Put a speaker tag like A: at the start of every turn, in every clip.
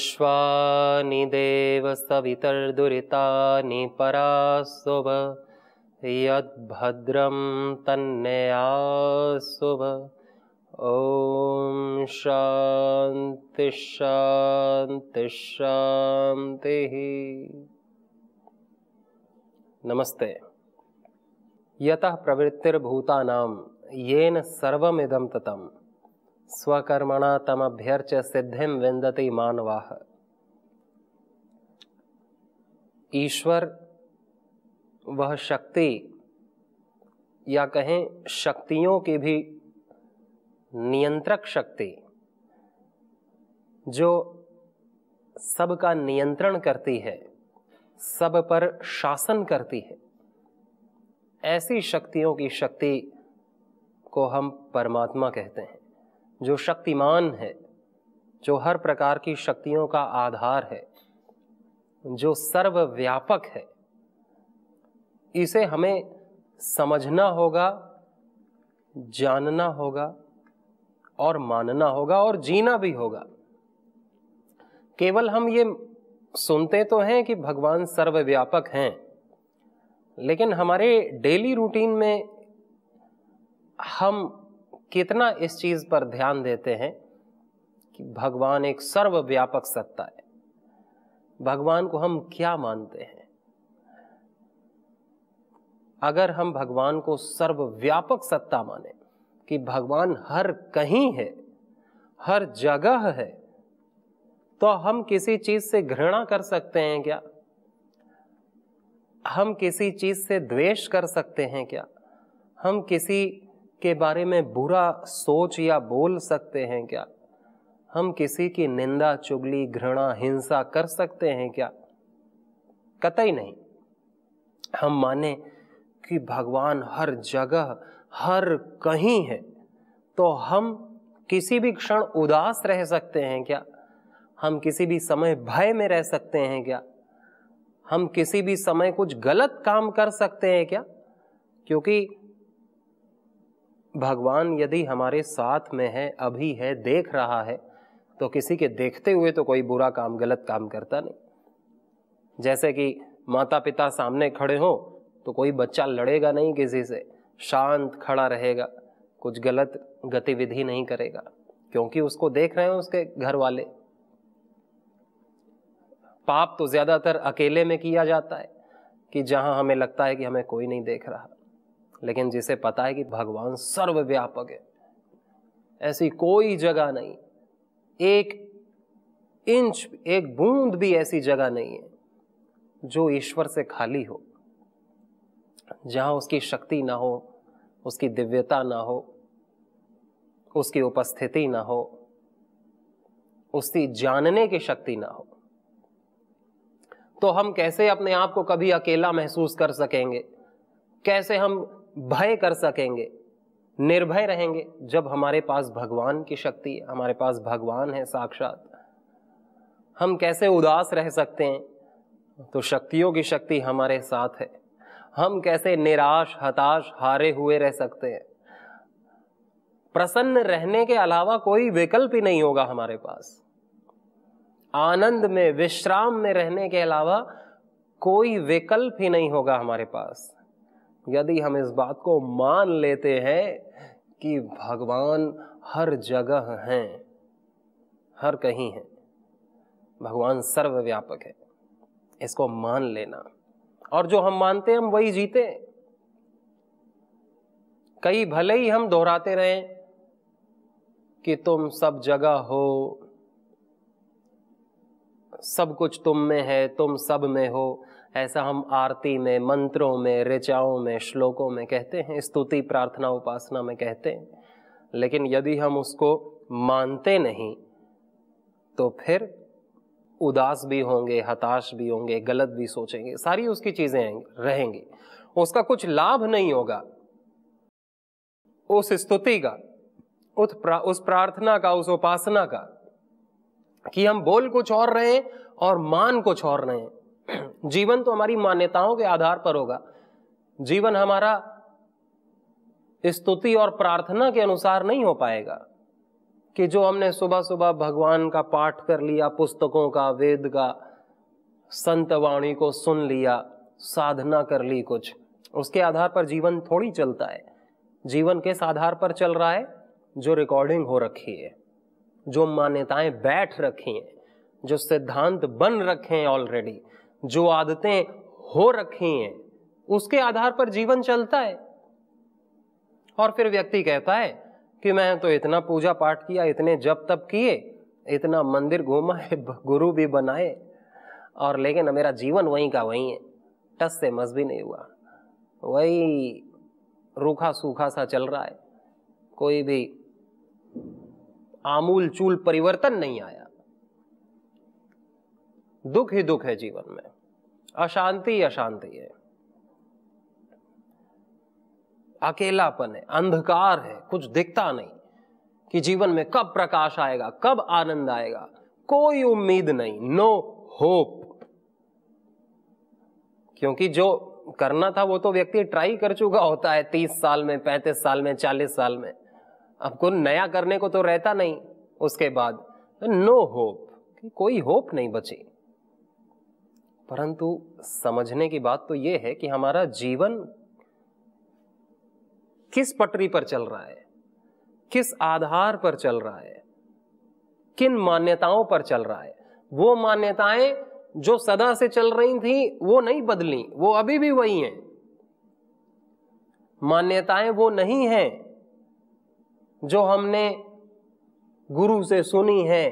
A: विश्वानि देवसवितर्दुरितानि परासुभ यद्भद्रं तन्नयासुभ ॐ शान्ति शान्ति शान्तिः नमस्ते यतः प्रवृत्तिर्भूतानां येन सर्वमिदं ततम् स्वकर्मण तमभ्यर्च सिद्धि विंदते मानवा ईश्वर वह शक्ति या कहें शक्तियों की भी नियंत्रक शक्ति जो सबका नियंत्रण करती है सब पर शासन करती है ऐसी शक्तियों की शक्ति को हम परमात्मा कहते हैं जो शक्तिमान है जो हर प्रकार की शक्तियों का आधार है जो सर्वव्यापक है इसे हमें समझना होगा जानना होगा और मानना होगा और जीना भी होगा केवल हम ये सुनते तो हैं कि भगवान सर्वव्यापक हैं लेकिन हमारे डेली रूटीन में हम कितना इस चीज़ पर ध्यान देते हैं कि भगवान एक सर्वव्यापक सत्ता है भगवान को हम क्या मानते हैं अगर हम भगवान को सर्वव्यापक सत्ता माने कि भगवान हर कहीं है हर जगह है तो हम किसी चीज से घृणा कर सकते हैं क्या हम किसी चीज से द्वेष कर सकते हैं क्या हम किसी के बारे में बुरा सोच या बोल सकते हैं क्या हम किसी की निंदा चुगली घृणा हिंसा कर सकते हैं क्या कतई नहीं हम माने कि भगवान हर जगह हर कहीं है तो हम किसी भी क्षण उदास रह सकते हैं क्या हम किसी भी समय भय में रह सकते हैं क्या हम किसी भी समय कुछ गलत काम कर सकते हैं क्या क्योंकि भगवान यदि हमारे साथ में है अभी है देख रहा है तो किसी के देखते हुए तो कोई बुरा काम गलत काम करता नहीं जैसे कि माता पिता सामने खड़े हों तो कोई बच्चा लड़ेगा नहीं किसी से शांत खड़ा रहेगा कुछ गलत गतिविधि नहीं करेगा क्योंकि उसको देख रहे हैं उसके घर वाले पाप तो ज़्यादातर अकेले में किया जाता है कि जहां हमें लगता है कि हमें कोई नहीं देख रहा लेकिन जिसे पता है कि भगवान सर्वव्यापक है ऐसी कोई जगह नहीं एक इंच एक बूंद भी ऐसी जगह नहीं है जो ईश्वर से खाली हो जहां उसकी शक्ति ना हो उसकी दिव्यता ना हो उसकी उपस्थिति ना हो उसकी जानने की शक्ति ना हो तो हम कैसे अपने आप को कभी अकेला महसूस कर सकेंगे कैसे हम भय कर सकेंगे निर्भय रहेंगे जब हमारे पास भगवान की शक्ति है हमारे पास भगवान है साक्षात हम कैसे उदास रह सकते हैं तो शक्तियों की शक्ति हमारे साथ है हम कैसे निराश हताश हारे हुए रह सकते हैं प्रसन्न रहने के अलावा कोई विकल्प ही नहीं होगा हमारे पास आनंद में विश्राम में रहने के अलावा कोई विकल्प ही नहीं होगा हमारे पास यदि हम इस बात को मान लेते हैं कि भगवान हर जगह हैं हर कहीं हैं भगवान सर्वव्यापक है इसको मान लेना और जो हम मानते हैं हम वही जीते कई भले ही हम दोहराते रहे कि तुम सब जगह हो सब कुछ तुम में है तुम सब में हो ऐसा हम आरती में मंत्रों में ऋचाओं में श्लोकों में कहते हैं स्तुति प्रार्थना उपासना में कहते हैं लेकिन यदि हम उसको मानते नहीं तो फिर उदास भी होंगे हताश भी होंगे गलत भी सोचेंगे सारी उसकी चीज़ें रहेंगी उसका कुछ लाभ नहीं होगा उस स्तुति का उस प्रार्थना का उस उपासना का कि हम बोल कुछ और रहे और मान कुछ और रहे जीवन तो हमारी मान्यताओं के आधार पर होगा जीवन हमारा स्तुति और प्रार्थना के अनुसार नहीं हो पाएगा कि जो हमने सुबह सुबह भगवान का पाठ कर लिया पुस्तकों का वेद का संत वाणी को सुन लिया साधना कर ली कुछ उसके आधार पर जीवन थोड़ी चलता है जीवन किस आधार पर चल रहा है जो रिकॉर्डिंग हो रखी है जो मान्यताएं बैठ रखी हैं जो सिद्धांत बन रखे हैं ऑलरेडी जो आदतें हो रखी हैं उसके आधार पर जीवन चलता है और फिर व्यक्ति कहता है कि मैं तो इतना पूजा पाठ किया इतने जप तप किए इतना मंदिर घूमा है गुरु भी बनाए और लेकिन मेरा जीवन वहीं का वहीं है टस से मस भी नहीं हुआ वही रूखा सूखा सा चल रहा है कोई भी आमूल चूल परिवर्तन नहीं आया दुख ही दुख है जीवन में अशांति अशांति है अकेलापन है अंधकार है कुछ दिखता नहीं कि जीवन में कब प्रकाश आएगा कब आनंद आएगा कोई उम्मीद नहीं नो होप क्योंकि जो करना था वो तो व्यक्ति ट्राई कर चुका होता है तीस साल में पैंतीस साल में चालीस साल में अब कुछ नया करने को तो रहता नहीं उसके बाद नो तो होप कोई होप नहीं बची परंतु समझने की बात तो यह है कि हमारा जीवन किस पटरी पर चल रहा है किस आधार पर चल रहा है किन मान्यताओं पर चल रहा है वो मान्यताएं जो सदा से चल रही थी वो नहीं बदली वो अभी भी वही हैं मान्यताएं वो नहीं हैं जो हमने गुरु से सुनी हैं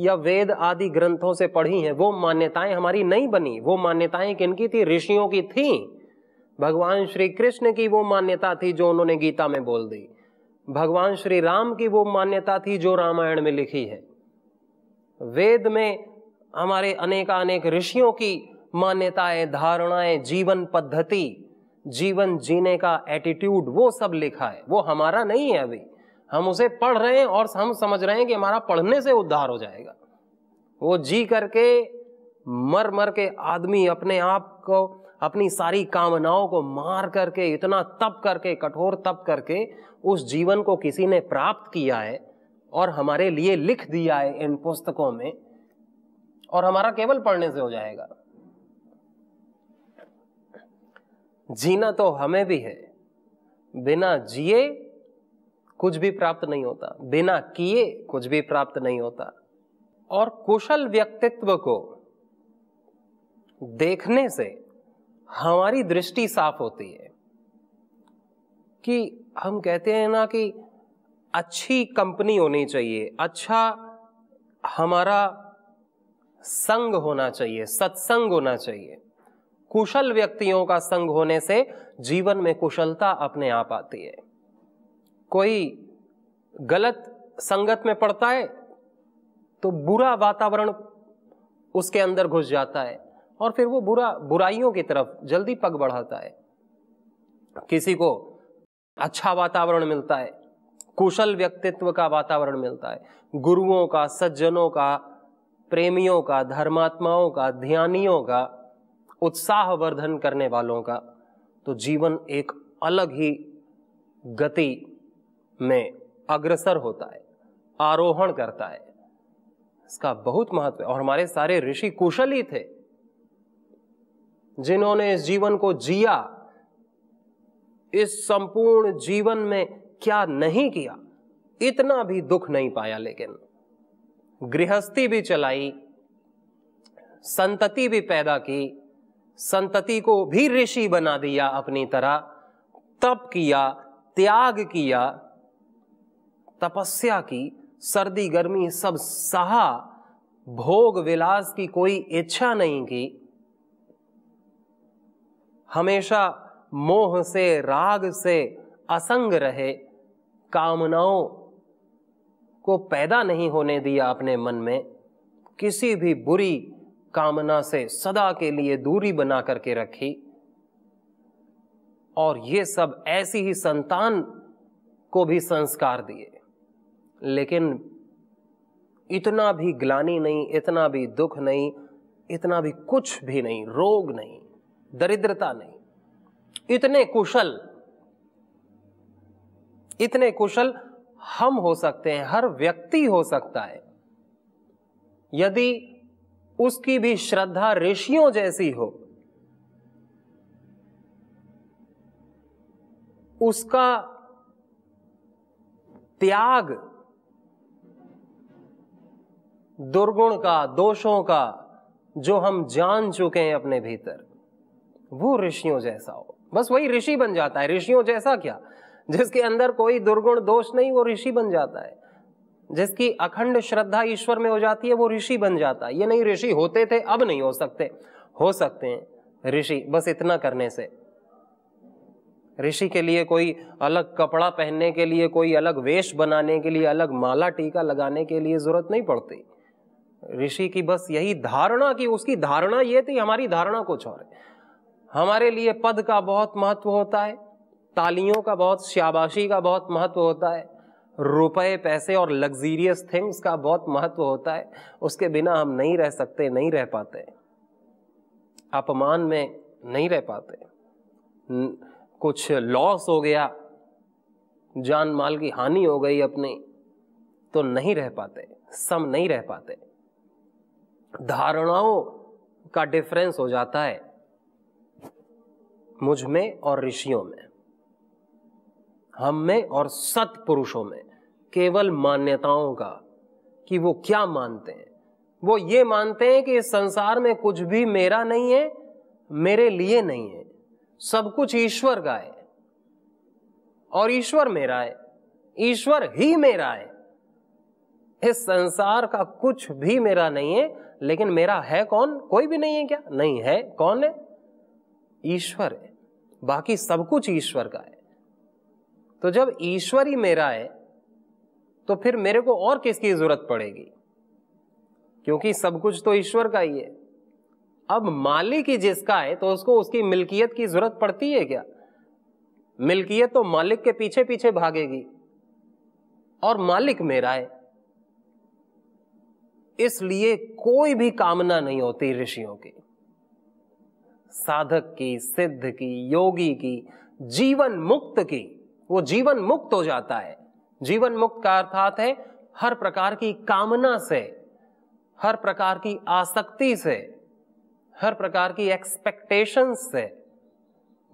A: या वेद आदि ग्रंथों से पढ़ी हैं वो मान्यताएं हमारी नहीं बनी वो मान्यताएं किनकी थी ऋषियों की थी भगवान श्री कृष्ण की वो मान्यता थी जो उन्होंने गीता में बोल दी भगवान श्री राम की वो मान्यता थी जो रामायण में लिखी है वेद में हमारे अनेकानेक ऋषियों की मान्यताएं धारणाएं जीवन पद्धति जीवन जीने का एटीट्यूड वो सब लिखा है वो हमारा नहीं है अभी हम उसे पढ़ रहे हैं और हम समझ रहे हैं कि हमारा पढ़ने से उद्धार हो जाएगा वो जी करके मर मर के आदमी अपने आप को अपनी सारी कामनाओं को मार करके इतना तप करके कठोर तप करके उस जीवन को किसी ने प्राप्त किया है और हमारे लिए लिख दिया है इन पुस्तकों में और हमारा केवल पढ़ने से हो जाएगा जीना तो हमें भी है बिना जिए कुछ भी प्राप्त नहीं होता बिना किए कुछ भी प्राप्त नहीं होता और कुशल व्यक्तित्व को देखने से हमारी दृष्टि साफ होती है कि हम कहते हैं ना कि अच्छी कंपनी होनी चाहिए अच्छा हमारा संग होना चाहिए सत्संग होना चाहिए कुशल व्यक्तियों का संग होने से जीवन में कुशलता अपने आप आती है कोई गलत संगत में पड़ता है तो बुरा वातावरण उसके अंदर घुस जाता है और फिर वो बुरा बुराइयों की तरफ जल्दी पग बढ़ाता है किसी को अच्छा वातावरण मिलता है कुशल व्यक्तित्व का वातावरण मिलता है गुरुओं का सज्जनों का प्रेमियों का धर्मात्माओं का ध्यानियों का उत्साहवर्धन करने वालों का तो जीवन एक अलग ही गति में अग्रसर होता है आरोहण करता है इसका बहुत महत्व है और हमारे सारे ऋषि कुशल ही थे जिन्होंने इस जीवन को जिया इस संपूर्ण जीवन में क्या नहीं किया इतना भी दुख नहीं पाया लेकिन गृहस्थी भी चलाई संतति भी पैदा की संतति को भी ऋषि बना दिया अपनी तरह तप किया त्याग किया तपस्या की सर्दी गर्मी सब सहा भोग विलास की कोई इच्छा नहीं की हमेशा मोह से राग से असंग रहे कामनाओं को पैदा नहीं होने दिया अपने मन में किसी भी बुरी कामना से सदा के लिए दूरी बना करके रखी और ये सब ऐसी ही संतान को भी संस्कार दिए लेकिन इतना भी ग्लानी नहीं इतना भी दुख नहीं इतना भी कुछ भी नहीं रोग नहीं दरिद्रता नहीं इतने कुशल इतने कुशल हम हो सकते हैं हर व्यक्ति हो सकता है यदि उसकी भी श्रद्धा ऋषियों जैसी हो उसका त्याग दुर्गुण का दोषों का जो हम जान चुके हैं अपने भीतर वो ऋषियों जैसा हो बस वही ऋषि बन जाता है ऋषियों जैसा क्या जिसके अंदर कोई दुर्गुण दोष नहीं वो ऋषि बन जाता है जिसकी अखंड श्रद्धा ईश्वर में हो जाती है वो ऋषि बन जाता है ये नहीं ऋषि होते थे अब नहीं हो सकते हो सकते हैं ऋषि बस इतना करने से ऋषि के लिए कोई अलग कपड़ा पहनने के लिए कोई अलग वेश बनाने के लिए अलग माला टीका लगाने के लिए ज़रूरत नहीं पड़ती ऋषि की बस यही धारणा की उसकी धारणा ये थी हमारी धारणा कुछ और हमारे लिए पद का बहुत महत्व होता है तालियों का बहुत शाबाशी का बहुत महत्व होता है रुपए पैसे और लग्जीरियस थिंग्स का बहुत महत्व होता है उसके बिना हम नहीं रह सकते नहीं रह पाते अपमान में नहीं रह पाते कुछ लॉस हो गया जान माल की हानि हो गई अपनी तो नहीं रह पाते सम नहीं रह पाते धारणाओं का डिफरेंस हो जाता है मुझ में और ऋषियों में हम में और सत्पुरुषों में केवल मान्यताओं का कि वो क्या मानते हैं वो ये मानते हैं कि इस संसार में कुछ भी मेरा नहीं है मेरे लिए नहीं है सब कुछ ईश्वर का है और ईश्वर मेरा है ईश्वर ही मेरा है इस संसार का कुछ भी मेरा नहीं है लेकिन मेरा है कौन कोई भी नहीं है क्या नहीं है कौन है ईश्वर है बाकी सब कुछ ईश्वर का है तो जब ईश्वर ही मेरा है तो फिर मेरे को और किसकी जरूरत पड़ेगी क्योंकि सब कुछ तो ईश्वर का ही है अब मालिक ही जिसका है तो उसको उसकी मिल्कियत की जरूरत पड़ती है क्या मिल्कियत तो मालिक के पीछे पीछे भागेगी और मालिक मेरा है इसलिए कोई भी कामना नहीं होती ऋषियों की साधक की सिद्ध की योगी की जीवन मुक्त की वो जीवन मुक्त हो जाता है जीवन मुक्त का अर्थात है हर प्रकार की कामना से हर प्रकार की आसक्ति से हर प्रकार की एक्सपेक्टेशन से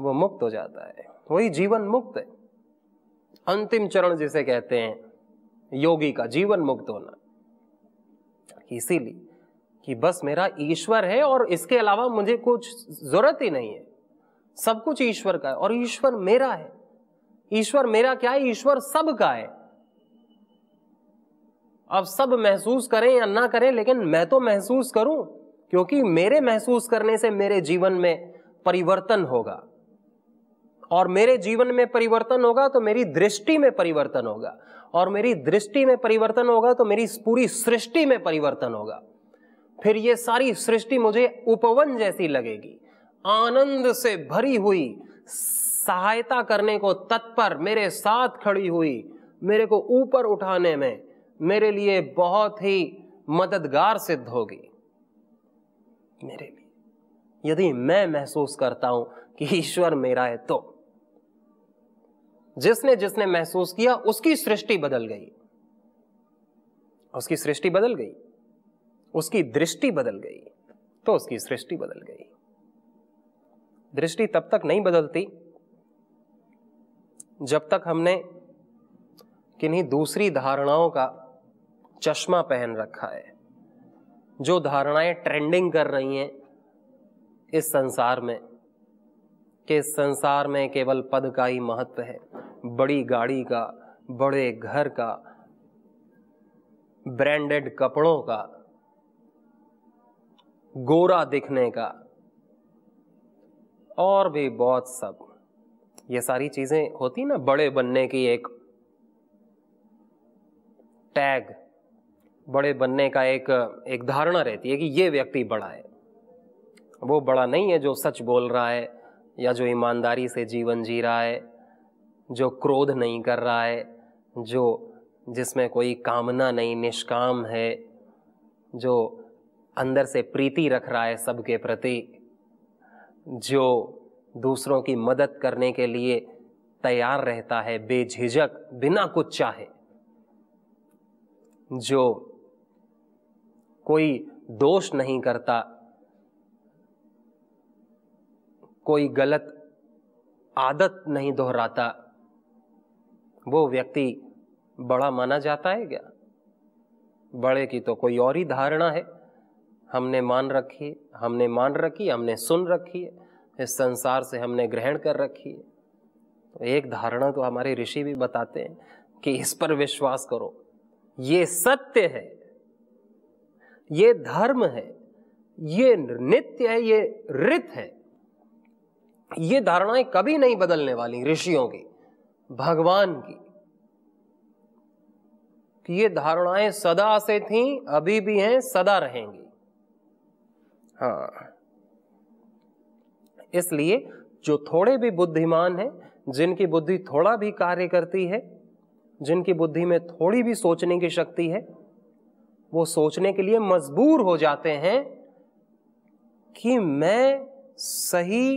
A: वो मुक्त हो जाता है वही जीवन मुक्त है अंतिम चरण जिसे कहते हैं योगी का जीवन मुक्त होना इसीलिए कि बस मेरा ईश्वर है और इसके अलावा मुझे कुछ जरूरत ही नहीं है सब कुछ ईश्वर का है और ईश्वर मेरा है ईश्वर मेरा क्या है ईश्वर सब का है अब सब महसूस करें या ना करें लेकिन मैं तो महसूस करूं क्योंकि मेरे महसूस करने से मेरे जीवन में परिवर्तन होगा और मेरे जीवन में परिवर्तन होगा तो मेरी दृष्टि में परिवर्तन होगा और मेरी दृष्टि में परिवर्तन होगा तो मेरी पूरी सृष्टि में परिवर्तन होगा फिर ये सारी सृष्टि मुझे उपवन जैसी लगेगी आनंद से भरी हुई सहायता करने को तत्पर मेरे साथ खड़ी हुई मेरे को ऊपर उठाने में मेरे लिए बहुत ही मददगार सिद्ध होगी मेरे लिए यदि मैं महसूस करता हूं कि ईश्वर मेरा है तो जिसने जिसने महसूस किया उसकी सृष्टि बदल गई उसकी सृष्टि बदल गई उसकी दृष्टि बदल गई तो उसकी सृष्टि बदल गई दृष्टि तब तक नहीं बदलती जब तक हमने किन्हीं दूसरी धारणाओं का चश्मा पहन रखा है जो धारणाएं ट्रेंडिंग कर रही हैं इस संसार में कि इस संसार में केवल पद का ही महत्व है बड़ी गाड़ी का बड़े घर का ब्रांडेड कपड़ों का गोरा दिखने का और भी बहुत सब ये सारी चीजें होती ना बड़े बनने की एक टैग बड़े बनने का एक एक धारणा रहती है कि ये व्यक्ति बड़ा है वो बड़ा नहीं है जो सच बोल रहा है या जो ईमानदारी से जीवन जी रहा है जो क्रोध नहीं कर रहा है जो जिसमें कोई कामना नहीं निष्काम है जो अंदर से प्रीति रख रहा है सबके प्रति जो दूसरों की मदद करने के लिए तैयार रहता है बेझिझक बिना कुछ चाहे जो कोई दोष नहीं करता कोई गलत आदत नहीं दोहराता वो व्यक्ति बड़ा माना जाता है क्या बड़े की तो कोई और ही धारणा है हमने मान रखी हमने मान रखी हमने सुन रखी है इस संसार से हमने ग्रहण कर रखी है तो एक धारणा तो हमारे ऋषि भी बताते हैं कि इस पर विश्वास करो ये सत्य है ये धर्म है ये नित्य है ये रित है ये धारणाएं कभी नहीं बदलने वाली ऋषियों की भगवान की कि ये धारणाएं सदा से थीं अभी भी हैं सदा रहेंगी हाँ इसलिए जो थोड़े भी बुद्धिमान हैं जिनकी बुद्धि थोड़ा भी कार्य करती है जिनकी बुद्धि में थोड़ी भी सोचने की शक्ति है वो सोचने के लिए मजबूर हो जाते हैं कि मैं सही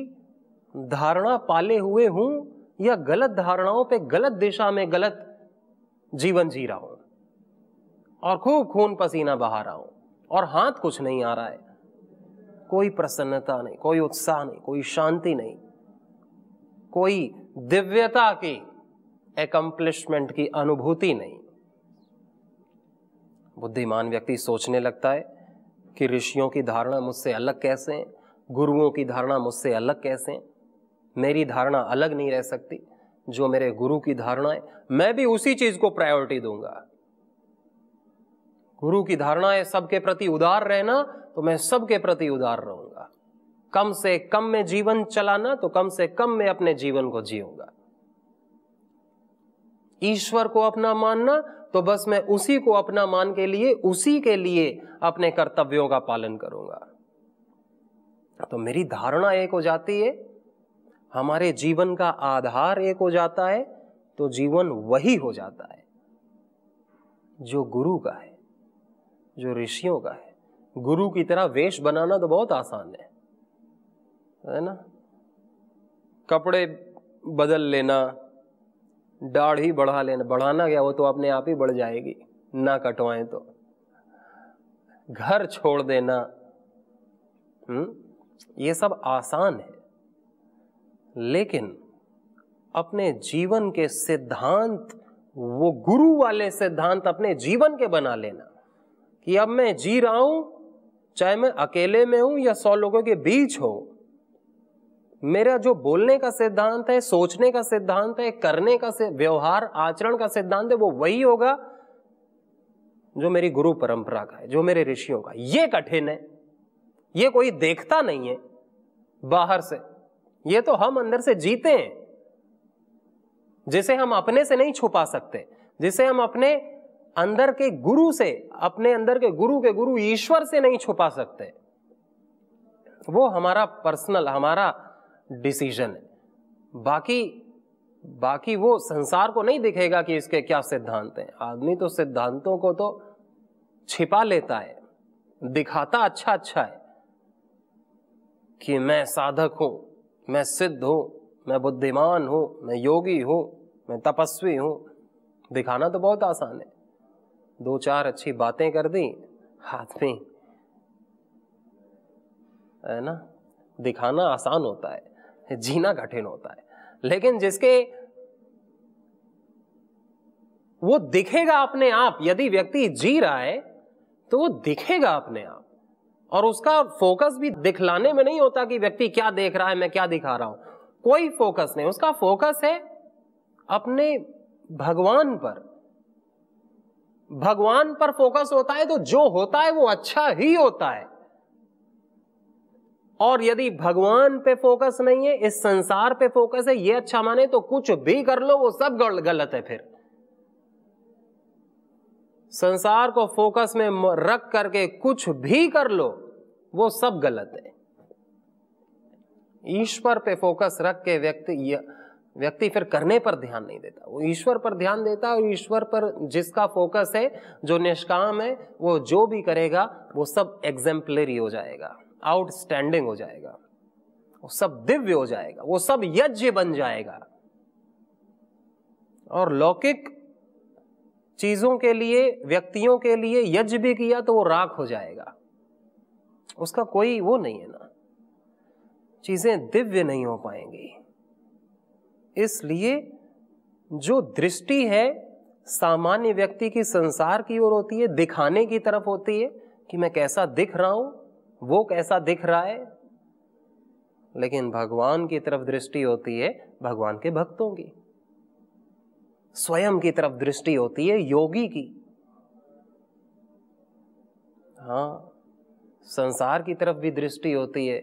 A: धारणा पाले हुए हूं या गलत धारणाओं पे गलत दिशा में गलत जीवन जी रहा हूं और खूब खून पसीना बहा रहा हूं और हाथ कुछ नहीं आ रहा है कोई प्रसन्नता नहीं कोई उत्साह नहीं कोई शांति नहीं कोई दिव्यता की एकम्प्लिशमेंट की अनुभूति नहीं बुद्धिमान व्यक्ति सोचने लगता है कि ऋषियों की धारणा मुझसे अलग कैसे गुरुओं की धारणा मुझसे अलग कैसे हैं मेरी धारणा अलग नहीं रह सकती जो मेरे गुरु की धारणा है मैं भी उसी चीज को प्रायोरिटी दूंगा गुरु की धारणा है सबके प्रति उदार रहना तो मैं सबके प्रति उदार रहूंगा कम से कम में जीवन चलाना तो कम से कम में अपने जीवन को जीऊंगा ईश्वर को अपना मानना तो बस मैं उसी को अपना मान के लिए उसी के लिए अपने कर्तव्यों का पालन करूंगा तो मेरी धारणा एक हो जाती है हमारे जीवन का आधार एक हो जाता है तो जीवन वही हो जाता है जो गुरु का है जो ऋषियों का है गुरु की तरह वेश बनाना तो बहुत आसान है है ना कपड़े बदल लेना दाढ़ी बढ़ा लेना बढ़ाना क्या वो तो अपने आप ही बढ़ जाएगी ना कटवाएं तो घर छोड़ देना हम्म ये सब आसान है लेकिन अपने जीवन के सिद्धांत वो गुरु वाले सिद्धांत अपने जीवन के बना लेना कि अब मैं जी रहा हूं चाहे मैं अकेले में हूं या सौ लोगों के बीच हो मेरा जो बोलने का सिद्धांत है सोचने का सिद्धांत है करने का व्यवहार आचरण का सिद्धांत है वो वही होगा जो मेरी गुरु परंपरा का है जो मेरे ऋषियों का ये कठिन है ये कोई देखता नहीं है बाहर से ये तो हम अंदर से जीते हैं जिसे हम अपने से नहीं छुपा सकते जिसे हम अपने अंदर के गुरु से अपने अंदर के गुरु के गुरु ईश्वर से नहीं छुपा सकते वो हमारा पर्सनल हमारा डिसीजन है बाकी बाकी वो संसार को नहीं दिखेगा कि इसके क्या सिद्धांत हैं आदमी तो सिद्धांतों को तो छिपा लेता है दिखाता अच्छा अच्छा है कि मैं साधक हूं मैं सिद्ध हूँ मैं बुद्धिमान हूँ मैं योगी हूँ मैं तपस्वी हूँ दिखाना तो बहुत आसान है दो चार अच्छी बातें कर दी में है ना दिखाना आसान होता है जीना कठिन होता है लेकिन जिसके वो दिखेगा अपने आप यदि व्यक्ति जी रहा है तो वो दिखेगा अपने आप और उसका फोकस भी दिखलाने में नहीं होता कि व्यक्ति क्या देख रहा है मैं क्या दिखा रहा हूं कोई फोकस नहीं उसका फोकस है अपने भगवान पर भगवान पर फोकस होता है तो जो होता है वो अच्छा ही होता है और यदि भगवान पे फोकस नहीं है इस संसार पे फोकस है ये अच्छा माने तो कुछ भी कर लो वो सब गलत है फिर संसार को फोकस में रख करके कुछ भी कर लो वो सब गलत है ईश्वर पे फोकस रख के व्यक्ति व्यक्ति फिर करने पर ध्यान नहीं देता वो ईश्वर पर ध्यान देता और ईश्वर पर जिसका फोकस है जो निष्काम है वो जो भी करेगा वो सब एग्जेम्पलरी हो जाएगा आउटस्टैंडिंग हो जाएगा वो सब दिव्य हो जाएगा वो सब यज्ञ बन जाएगा और लौकिक चीजों के लिए व्यक्तियों के लिए यज्ञ भी किया तो वो राख हो जाएगा उसका कोई वो नहीं है ना चीज़ें दिव्य नहीं हो पाएंगी इसलिए जो दृष्टि है सामान्य व्यक्ति की संसार की ओर होती है दिखाने की तरफ होती है कि मैं कैसा दिख रहा हूं वो कैसा दिख रहा है लेकिन भगवान की तरफ दृष्टि होती है भगवान के भक्तों की स्वयं की तरफ दृष्टि होती है योगी की हाँ संसार की तरफ भी दृष्टि होती है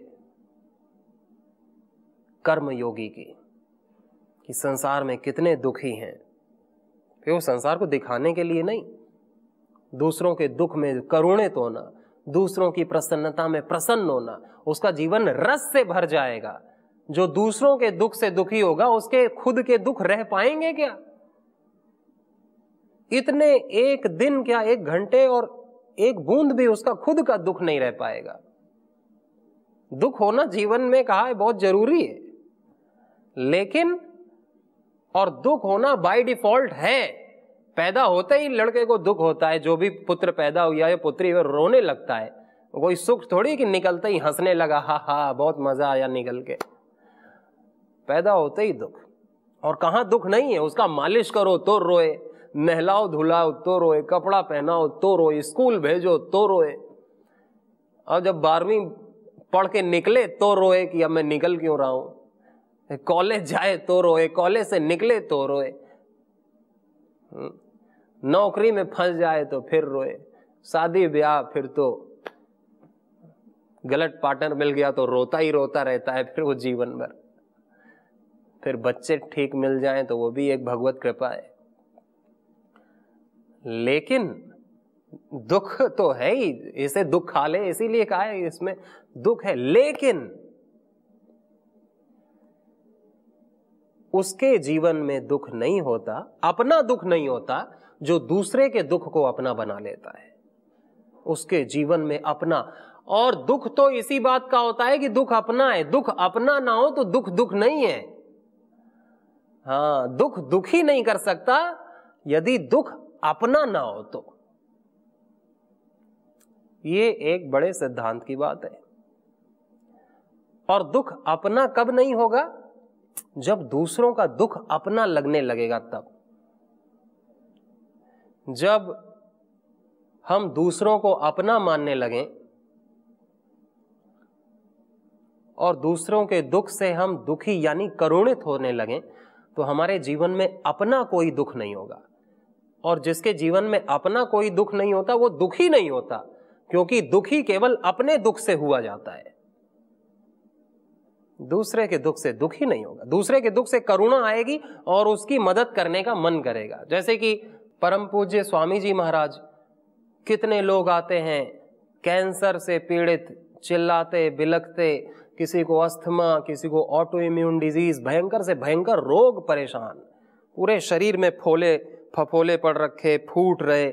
A: कर्म योगी की कि संसार में कितने दुखी हैं फिर वो संसार को दिखाने के लिए नहीं दूसरों के दुख में करुणित होना दूसरों की प्रसन्नता में प्रसन्न होना उसका जीवन रस से भर जाएगा जो दूसरों के दुख से दुखी होगा उसके खुद के दुख रह पाएंगे क्या इतने एक दिन क्या एक घंटे और एक बूंद भी उसका खुद का दुख नहीं रह पाएगा दुख होना जीवन में कहा है बहुत जरूरी है लेकिन और दुख होना बाय डिफॉल्ट है पैदा होते ही लड़के को दुख होता है जो भी पुत्र पैदा हुआ या पुत्री वह रोने लगता है कोई सुख थोड़ी कि निकलते ही हंसने लगा हा हा बहुत मजा आया निकल के पैदा होते ही दुख और कहा दुख नहीं है उसका मालिश करो तो रोए नहलाओ धुलाओ तो रोए कपड़ा पहनाओ तो रोए स्कूल भेजो तो रोए और जब बारहवीं पढ़ के निकले तो रोए कि अब मैं निकल क्यों रहा हूं कॉलेज जाए तो रोए कॉलेज से निकले तो रोए हम्म, नौकरी में फंस जाए तो फिर रोए शादी ब्याह फिर तो गलत पार्टनर मिल गया तो रोता ही रोता रहता है फिर वो जीवन भर फिर बच्चे ठीक मिल जाए तो वो भी एक भगवत कृपा है लेकिन दुख तो है ही इसे दुख खा ले इसीलिए कहा है इसमें दुख है लेकिन उसके जीवन में दुख नहीं होता अपना दुख नहीं होता जो दूसरे के दुख को अपना बना लेता है उसके जीवन में अपना और दुख तो इसी बात का होता है कि दुख अपना है दुख अपना ना हो तो दुख दुख नहीं है हाँ दुख दुखी नहीं कर सकता यदि दुख अपना ना हो तो ये एक बड़े सिद्धांत की बात है और दुख अपना कब नहीं होगा जब दूसरों का दुख अपना लगने लगेगा तब जब हम दूसरों को अपना मानने लगें और दूसरों के दुख से हम दुखी यानी करुणित होने लगें तो हमारे जीवन में अपना कोई दुख नहीं होगा और जिसके जीवन में अपना कोई दुख नहीं होता वो दुखी नहीं होता क्योंकि दुखी केवल अपने दुख से हुआ जाता है दूसरे के दुख से दुखी नहीं होगा दूसरे के दुख से करुणा आएगी और उसकी मदद करने का मन करेगा जैसे कि परम पूज्य स्वामी जी महाराज कितने लोग आते हैं कैंसर से पीड़ित चिल्लाते बिलखते किसी को अस्थमा किसी को ऑटो इम्यून डिजीज भयंकर से भयंकर रोग परेशान पूरे शरीर में फोले फफोले पड़ रखे फूट रहे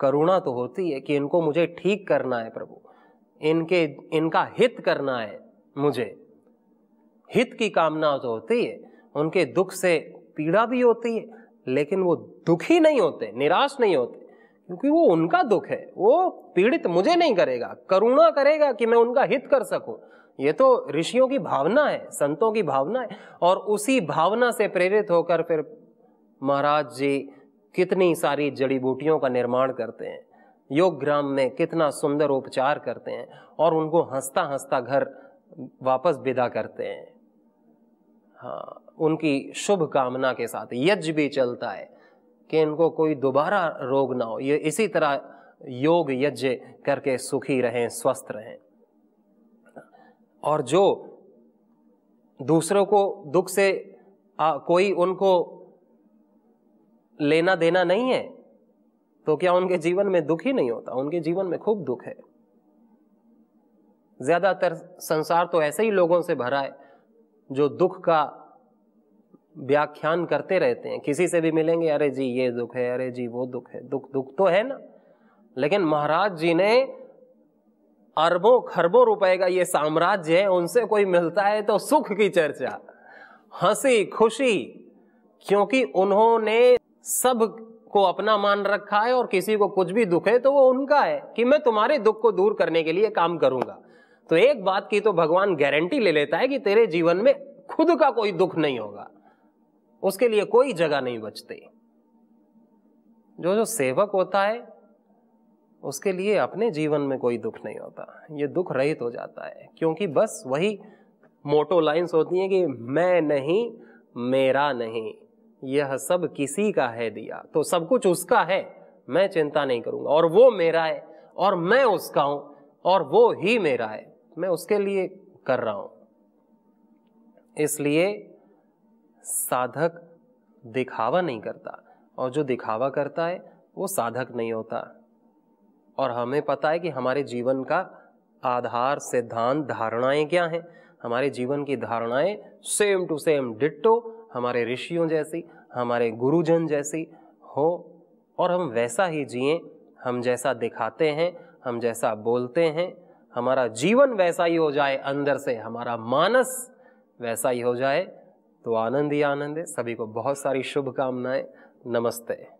A: करुणा तो होती है कि इनको मुझे ठीक करना है प्रभु इनके इनका हित करना है मुझे हित की कामना तो होती है उनके दुख से पीड़ा भी होती है लेकिन वो दुखी नहीं होते निराश नहीं होते क्योंकि वो उनका दुख है वो पीड़ित मुझे नहीं करेगा करुणा करेगा कि मैं उनका हित कर सकूं ये तो ऋषियों की भावना है संतों की भावना है और उसी भावना से प्रेरित होकर फिर महाराज जी कितनी सारी जड़ी बूटियों का निर्माण करते हैं योग ग्राम में कितना सुंदर उपचार करते हैं और उनको हंसता हंसता घर वापस विदा करते हैं हाँ उनकी शुभ कामना के साथ यज्ञ भी चलता है कि इनको कोई दोबारा रोग ना हो ये इसी तरह योग यज्ञ करके सुखी रहें स्वस्थ रहें और जो दूसरों को दुख से आ, कोई उनको लेना देना नहीं है तो क्या उनके जीवन में दुख ही नहीं होता उनके जीवन में खूब दुख है ज़्यादातर संसार तो ऐसे ही लोगों से भरा है जो दुख का व्याख्यान करते रहते हैं किसी से भी मिलेंगे अरे जी ये दुख है अरे जी वो दुख है दुख दुख तो है ना लेकिन महाराज जी ने अरबों खरबों रुपए का ये साम्राज्य है उनसे कोई मिलता है तो सुख की चर्चा हंसी खुशी क्योंकि उन्होंने सब को अपना मान रखा है और किसी को कुछ भी दुख है तो वो उनका है कि मैं तुम्हारे दुख को दूर करने के लिए काम करूंगा तो एक बात की तो भगवान गारंटी ले लेता है कि तेरे जीवन में खुद का कोई दुख नहीं होगा उसके लिए कोई जगह नहीं बचती जो जो सेवक होता है उसके लिए अपने जीवन में कोई दुख नहीं होता ये दुख रहित हो जाता है क्योंकि बस वही मोटो लाइंस होती हैं कि मैं नहीं मेरा नहीं यह सब किसी का है दिया तो सब कुछ उसका है मैं चिंता नहीं करूंगा और वो मेरा है और मैं उसका हूं और वो ही मेरा है मैं उसके लिए कर रहा हूं इसलिए साधक दिखावा नहीं करता और जो दिखावा करता है वो साधक नहीं होता और हमें पता है कि हमारे जीवन का आधार सिद्धांत धारणाएं क्या हैं हमारे जीवन की धारणाएं सेम टू सेम डिट्टो हमारे ऋषियों जैसी हमारे गुरुजन जैसी हो और हम वैसा ही जिए हम जैसा दिखाते हैं हम जैसा बोलते हैं हमारा जीवन वैसा ही हो जाए अंदर से हमारा मानस वैसा ही हो जाए तो आनंद ही आनंद है सभी को बहुत सारी शुभकामनाएं नमस्ते